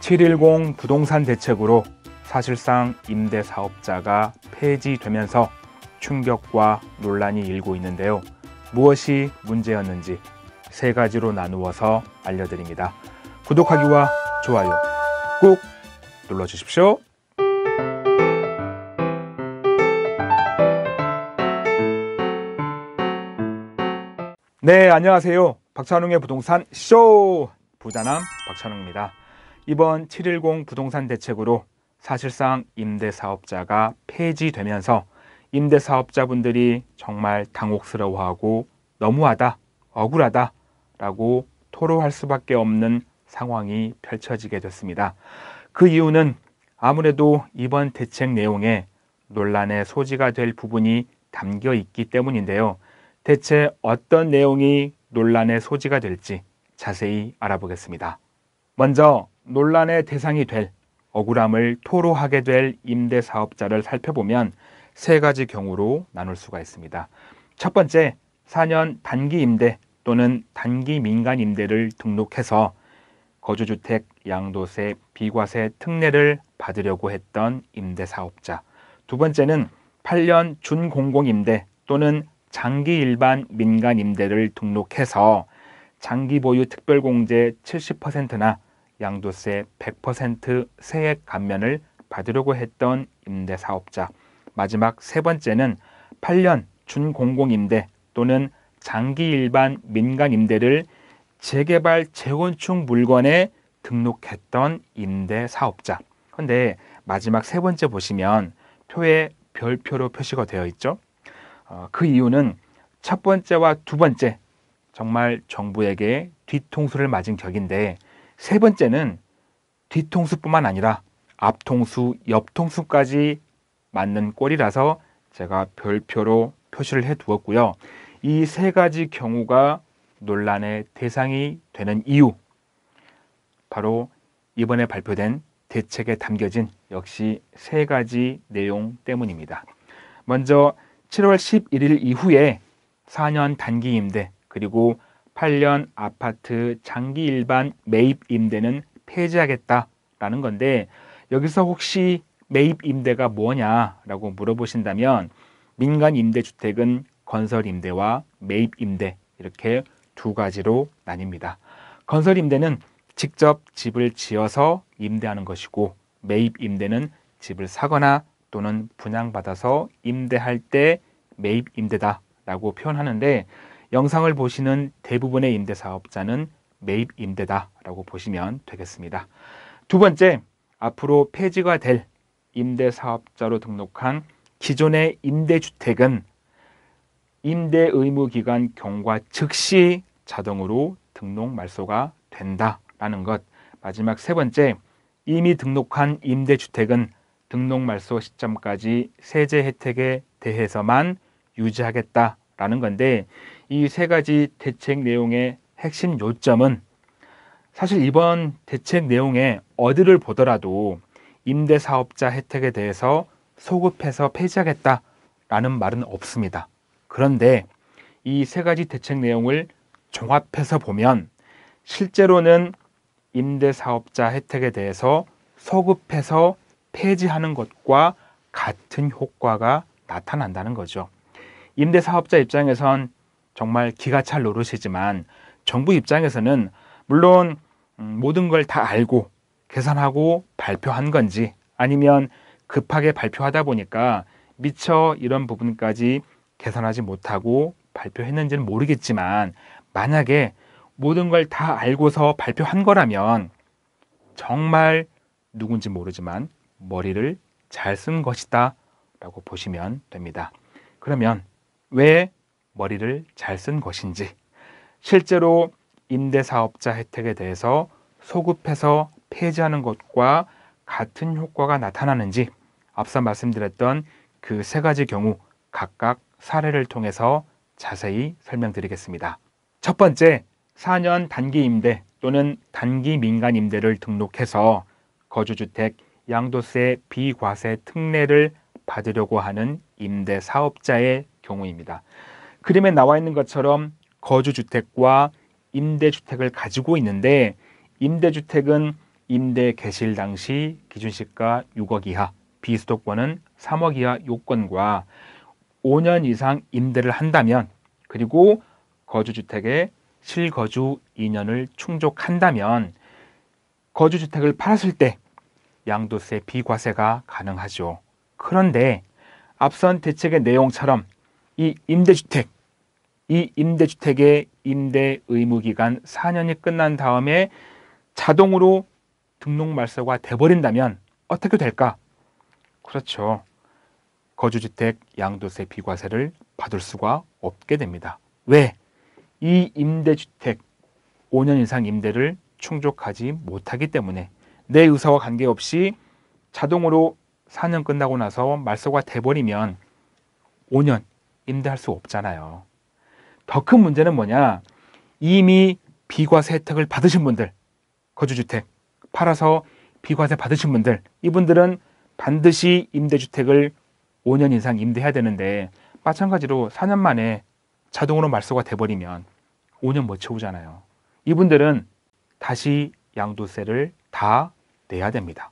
710 부동산 대책으로 사실상 임대 사업자가 폐지되면서 충격과 논란이 일고 있는데요. 무엇이 문제였는지 세 가지로 나누어서 알려드립니다. 구독하기와 좋아요 꾹 눌러주십시오. 네, 안녕하세요. 박찬웅의 부동산 쇼! 부자남 박찬웅입니다. 이번 710 부동산 대책으로 사실상 임대사업자가 폐지되면서 임대사업자분들이 정말 당혹스러워하고 너무하다, 억울하다 라고 토로할 수밖에 없는 상황이 펼쳐지게 됐습니다. 그 이유는 아무래도 이번 대책 내용에 논란의 소지가 될 부분이 담겨 있기 때문인데요. 대체 어떤 내용이 논란의 소지가 될지 자세히 알아보겠습니다. 먼저 논란의 대상이 될 억울함을 토로하게 될 임대 사업자를 살펴보면 세 가지 경우로 나눌 수가 있습니다. 첫 번째, 4년 단기 임대 또는 단기 민간 임대를 등록해서 거주주택 양도세 비과세 특례를 받으려고 했던 임대 사업자. 두 번째는 8년 준공공 임대 또는 장기 일반 민간 임대를 등록해서 장기 보유 특별공제 70%나 양도세 100% 세액 감면을 받으려고 했던 임대사업자. 마지막 세 번째는 8년 준공공임대 또는 장기 일반 민간 임대를 재개발 재건축 물건에 등록했던 임대사업자. 그런데 마지막 세 번째 보시면 표에 별표로 표시가 되어 있죠. 어, 그 이유는 첫 번째와 두 번째 정말 정부에게 뒤통수를 맞은 격인데 세 번째는 뒤통수뿐만 아니라 앞통수, 옆통수까지 맞는 꼴이라서 제가 별표로 표시를 해 두었고요. 이 세 가지 경우가 논란의 대상이 되는 이유 바로 이번에 발표된 대책에 담겨진 역시 세 가지 내용 때문입니다. 먼저 7월 11일 이후에 4년 단기 임대 그리고 8년 아파트 장기 일반 매입 임대는 폐지하겠다라는 건데 여기서 혹시 매입 임대가 뭐냐라고 물어보신다면 민간 임대 주택은 건설 임대와 매입 임대 이렇게 두 가지로 나뉩니다. 건설 임대는 직접 집을 지어서 임대하는 것이고 매입 임대는 집을 사거나 또는 분양받아서 임대할 때 매입 임대다라고 표현하는데 영상을 보시는 대부분의 임대사업자는 매입 임대다라고 보시면 되겠습니다. 두 번째, 앞으로 폐지가 될 임대사업자로 등록한 기존의 임대주택은 임대 의무 기간 경과 즉시 자동으로 등록 말소가 된다라는 것. 마지막 세 번째, 이미 등록한 임대주택은 등록 말소 시점까지 세제 혜택에 대해서만 유지하겠다 라는 건데 이 세 가지 대책 내용의 핵심 요점은 사실 이번 대책 내용의 어디를 보더라도 임대사업자 혜택에 대해서 소급해서 폐지하겠다라는 말은 없습니다. 그런데 이 세 가지 대책 내용을 종합해서 보면 실제로는 임대사업자 혜택에 대해서 소급해서 폐지하는 것과 같은 효과가 나타난다는 거죠. 임대 사업자 입장에선 정말 기가 찰 노릇이지만 정부 입장에서는 물론 음, 모든 걸 다 알고 계산하고 발표한 건지 아니면 급하게 발표하다 보니까 미처 이런 부분까지 계산하지 못하고 발표했는지는 모르겠지만 만약에 모든 걸 다 알고서 발표한 거라면 정말 누군지 모르지만 머리를 잘 쓴 것이다 라고 보시면 됩니다. 그러면 왜 머리를 잘 쓴 것인지, 실제로 임대사업자 혜택에 대해서 소급해서 폐지하는 것과 같은 효과가 나타나는지 앞서 말씀드렸던 그 세 가지 경우 각각 사례를 통해서 자세히 설명드리겠습니다. 첫 번째, 4년 단기 임대 또는 단기 민간 임대를 등록해서 거주주택 양도세 비과세 특례를 받으려고 하는 임대 사업자의 경우입니다. 그림에 나와 있는 것처럼 거주주택과 임대주택을 가지고 있는데 임대주택은 임대 개실 당시 기준시가 6억 이하, 비수도권은 3억 이하 요건과 5년 이상 임대를 한다면 그리고 거주주택에 실거주 2년을 충족한다면 거주주택을 팔았을 때 양도세 비과세가 가능하죠. 그런데 앞선 대책의 내용처럼 이 임대주택, 이 임대주택의 임대 의무 기간 4년이 끝난 다음에 자동으로 등록 말소가 돼버린다면 어떻게 될까? 그렇죠. 거주주택 양도세 비과세를 받을 수가 없게 됩니다. 왜? 이 임대주택 5년 이상 임대를 충족하지 못하기 때문에 내 의사와 관계없이 자동으로 4년 끝나고 나서 말소가 돼버리면 5년 임대할 수 없잖아요. 더 큰 문제는 뭐냐? 이미 비과세 혜택을 받으신 분들, 거주주택 팔아서 비과세 받으신 분들, 이분들은 반드시 임대주택을 5년 이상 임대해야 되는데 마찬가지로 4년 만에 자동으로 말소가 돼버리면 5년 못 채우잖아요. 이분들은 다시 양도세를 다 내야 됩니다.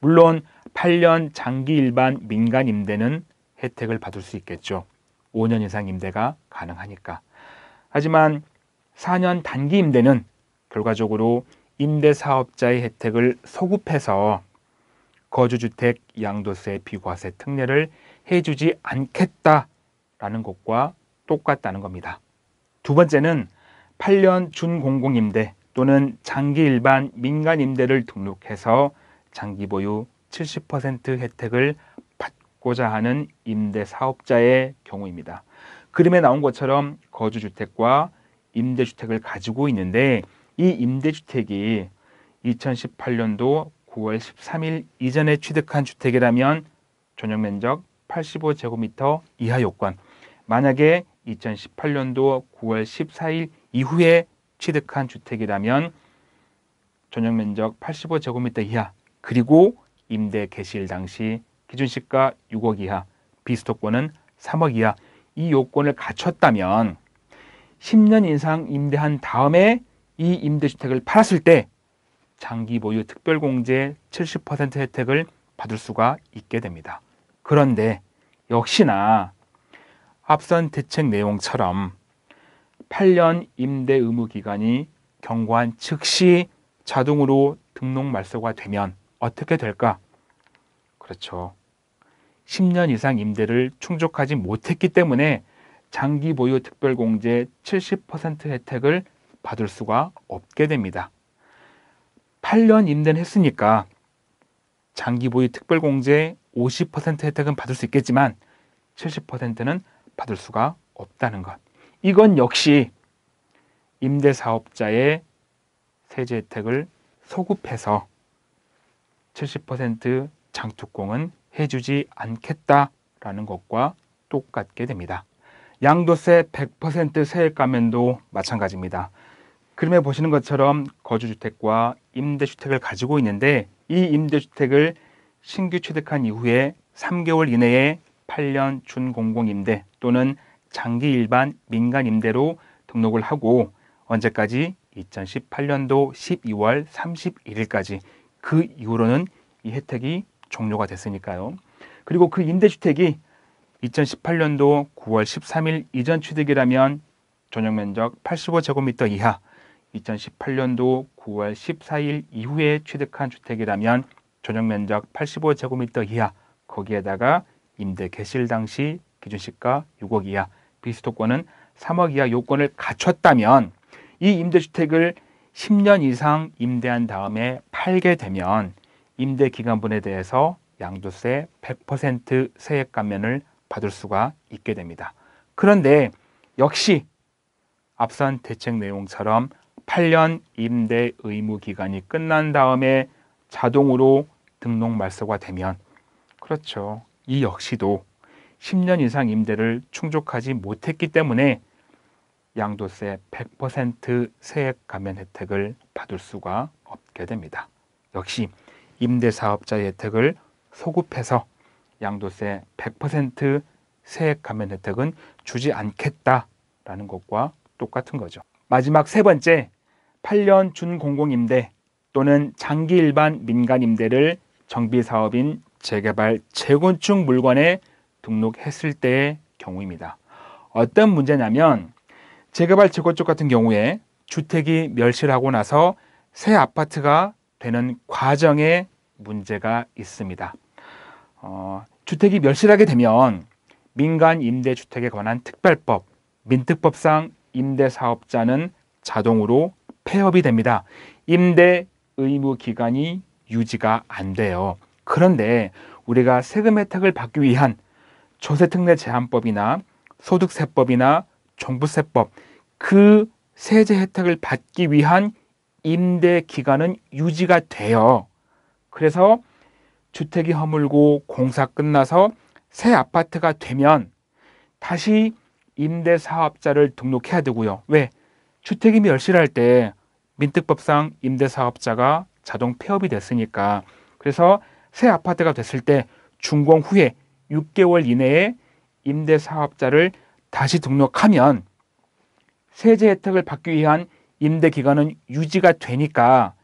물론 8년 장기 일반 민간 임대는 혜택을 받을 수 있겠죠. 5년 이상 임대가 가능하니까. 하지만 4년 단기 임대는 결과적으로 임대 사업자의 혜택을 소급해서 거주주택 양도세 비과세 특례를 해주지 않겠다라는 것과 똑같다는 겁니다. 두 번째는 8년 준공공임대 또는 장기 일반 민간임대를 등록해서 장기 보유 70% 혜택을 받고자 하는 임대 사업자의 경우입니다. 그림에 나온 것처럼 거주주택과 임대주택을 가지고 있는데 이 임대주택이 2018년도 9월 13일 이전에 취득한 주택이라면 전용 면적 85제곱미터 이하 요건. 만약에 2018년도 9월 14일 이후에 취득한 주택이라면 전용 면적 85제곱미터 이하. 그리고 임대 개시일 당시 기준시가 6억 이하, 비수도권은 3억 이하 이 요건을 갖췄다면 10년 이상 임대한 다음에 이 임대주택을 팔았을 때 장기 보유 특별공제 70% 혜택을 받을 수가 있게 됩니다. 그런데 역시나 앞선 대책 내용처럼 8년 임대 의무 기간이 경과한 즉시 자동으로 등록 말소가 되면 어떻게 될까? 그렇죠. 10년 이상 임대를 충족하지 못했기 때문에 장기 보유 특별공제 70% 혜택을 받을 수가 없게 됩니다. 8년 임대는 했으니까 장기 보유 특별공제 50% 혜택은 받을 수 있겠지만 70%는 받을 수가 없다는 것. 이건 역시 임대사업자의 세제 혜택을 소급해서 70% 장특공은 해주지 않겠다라는 것과 똑같게 됩니다. 양도세 100% 세액 감면도 마찬가지입니다. 그림에 보시는 것처럼 거주주택과 임대주택을 가지고 있는데 이 임대주택을 신규 취득한 이후에 3개월 이내에 8년 준공공임대 또는 장기 일반 민간 임대로 등록을 하고 언제까지 2018년도 12월 31일까지 그 이후로는 이 혜택이 종료가 됐으니까요. 그리고 그 임대주택이 2018년도 9월 13일 이전 취득이라면 전용 면적 85제곱미터 이하, 2018년도 9월 14일 이후에 취득한 주택이라면 전용 면적 85제곱미터 이하, 거기에다가 임대 개실 당시 기준시가 6억 이하, 비수도권은 3억 이하 요건을 갖췄다면 이 임대주택을 10년 이상 임대한 다음에 팔게 되면 임대 기간분에 대해서 양도세 100% 세액 감면을 받을 수가 있게 됩니다. 그런데 역시 앞선 대책 내용처럼 8년 임대 의무 기간이 끝난 다음에 자동으로 등록 말소가 되면 그렇죠. 이 역시도 10년 이상 임대를 충족하지 못했기 때문에 양도세 100% 세액 감면 혜택을 받을 수가 없게 됩니다. 역시 임대사업자 혜택을 소급해서 양도세 100% 세액 감면 혜택은 주지 않겠다라는 것과 똑같은 거죠. 마지막 세 번째, 8년 준공공임대 또는 장기 일반 민간임대를 정비사업인 재개발, 재건축 물건에 등록했을 때의 경우입니다. 어떤 문제냐면 재개발, 재건축 같은 경우에 주택이 멸실하고 나서 새 아파트가 되는 과정에 문제가 있습니다. 어, 주택이 멸실하게 되면 민간 임대주택에 관한 특별법, 민특법상 임대사업자는 자동으로 폐업이 됩니다. 임대 의무 기간이 유지가 안 돼요. 그런데 우리가 세금 혜택을 받기 위한 조세특례 제한법이나 소득세법이나 종부세법 그 세제 혜택을 받기 위한 임대 기간은 유지가 돼요. 그래서 주택이 허물고 공사 끝나서 새 아파트가 되면 다시 임대 사업자를 등록해야 되고요. 왜? 주택임이 멸실할 때 민특법상 임대 사업자가 자동 폐업이 됐으니까 그래서 새 아파트가 됐을 때 준공 후에 6개월 이내에 임대 사업자를 다시 등록하면 세제 혜택을 받기 위한 임대 기간은 유지가 되니까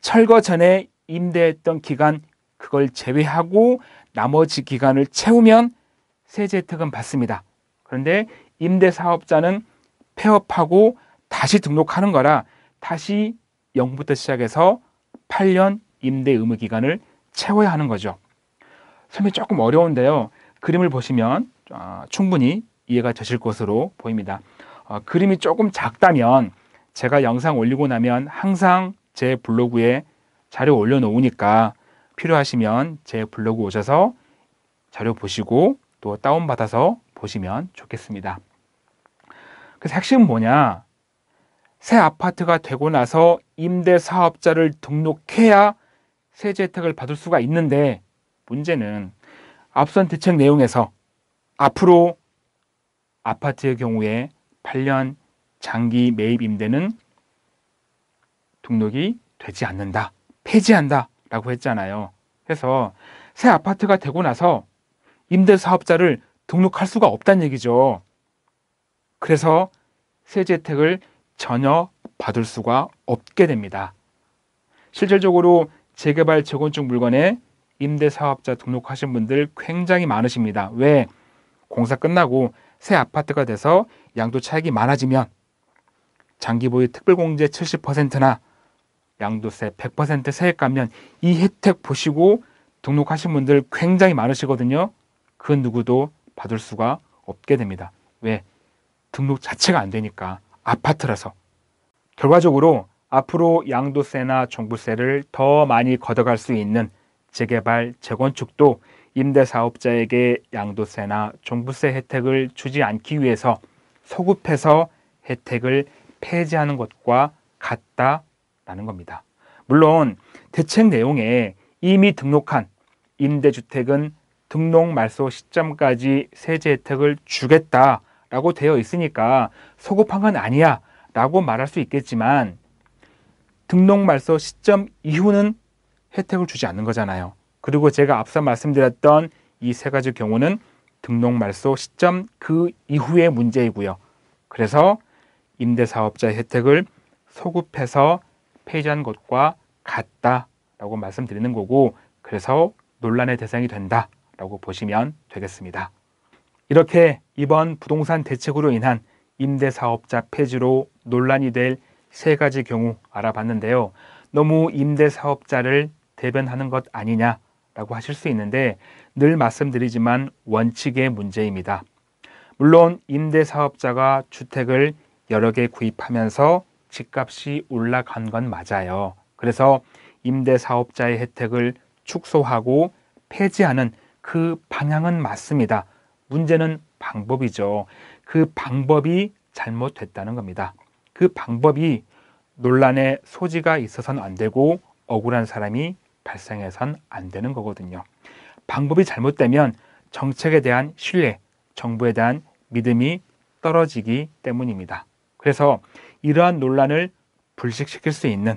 철거 전에 임대했던 기간 그걸 제외하고 나머지 기간을 채우면 세제 혜택은 받습니다. 그런데 임대 사업자는 폐업하고 다시 등록하는 거라 다시 0부터 시작해서 8년 임대 의무 기간을 채워야 하는 거죠. 설명이 조금 어려운데요. 그림을 보시면 아, 충분히 이해가 되실 것으로 보입니다. 어, 그림이 조금 작다면 제가 영상 올리고 나면 항상 제 블로그에 자료 올려놓으니까 필요하시면 제 블로그 오셔서 자료 보시고 또 다운받아서 보시면 좋겠습니다. 그래서 핵심은 뭐냐? 새 아파트가 되고 나서 임대 사업자를 등록해야 세제 혜택을 받을 수가 있는데 문제는 앞선 대책 내용에서 앞으로 아파트의 경우에 8년 장기 매입 임대는 등록이 되지 않는다. 폐지한다. 라고 했잖아요. 그래서 새 아파트가 되고 나서 임대 사업자를 등록할 수가 없다는 얘기죠. 그래서 세제 혜택을 전혀 받을 수가 없게 됩니다. 실질적으로 재개발, 재건축 물건에 임대사업자 등록하신 분들 굉장히 많으십니다. 왜? 공사 끝나고 새 아파트가 돼서 양도 차익이 많아지면 장기보유 특별공제 70%나 양도세 100% 세액 감면 이 혜택 보시고 등록하신 분들 굉장히 많으시거든요. 그 누구도 받을 수가 없게 됩니다. 왜? 등록 자체가 안 되니까 아파트라서. 결과적으로 앞으로 양도세나 종부세를 더 많이 걷어갈 수 있는 재개발, 재건축도 임대사업자에게 양도세나 종부세 혜택을 주지 않기 위해서 소급해서 혜택을 폐지하는 것과 같다라는 겁니다. 물론 대책 내용에 이미 등록한 임대주택은 등록 말소 시점까지 세제 혜택을 주겠다라고 되어 있으니까 소급한 건 아니야 라고 말할 수 있겠지만 등록 말소 시점 이후는 혜택을 주지 않는 거잖아요. 그리고 제가 앞서 말씀드렸던 이 세 가지 경우는 등록 말소 시점 그 이후의 문제이고요. 그래서 임대사업자 혜택을 소급해서 폐지한 것과 같다라고 말씀드리는 거고 그래서 논란의 대상이 된다라고 보시면 되겠습니다. 이렇게 이번 부동산 대책으로 인한 임대사업자 폐지로 논란이 될 세 가지 경우 알아봤는데요. 너무 임대사업자를 대변하는 것 아니냐라고 하실 수 있는데 늘 말씀드리지만 원칙의 문제입니다. 물론 임대사업자가 주택을 여러 개 구입하면서 집값이 올라간 건 맞아요. 그래서 임대 사업자의 혜택을 축소하고 폐지하는 그 방향은 맞습니다. 문제는 방법이죠. 그 방법이 잘못됐다는 겁니다. 그 방법이 논란의 소지가 있어서는 안 되고 억울한 사람이 발생해선 안 되는 거거든요. 방법이 잘못되면 정책에 대한 신뢰, 정부에 대한 믿음이 떨어지기 때문입니다. 그래서 이러한 논란을 불식시킬 수 있는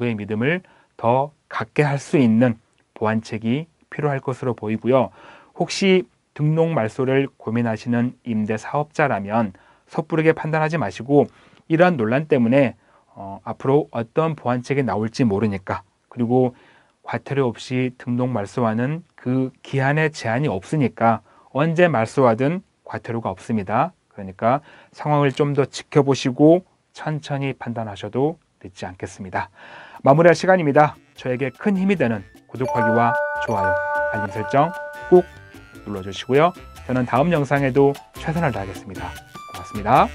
정부의 믿음을 더 갖게 할 수 있는 보완책이 필요할 것으로 보이고요. 혹시 등록 말소를 고민하시는 임대 사업자라면 섣부르게 판단하지 마시고 이러한 논란 때문에 어, 앞으로 어떤 보완책이 나올지 모르니까 그리고 과태료 없이 등록 말소와는 그 기한의 제한이 없으니까 언제 말소하든 과태료가 없습니다. 그러니까 상황을 좀 더 지켜보시고 천천히 판단하셔도 늦지 않겠습니다. 마무리할 시간입니다. 저에게 큰 힘이 되는 구독하기와 좋아요, 알림 설정 꼭 눌러주시고요. 저는 다음 영상에도 최선을 다하겠습니다. 고맙습니다.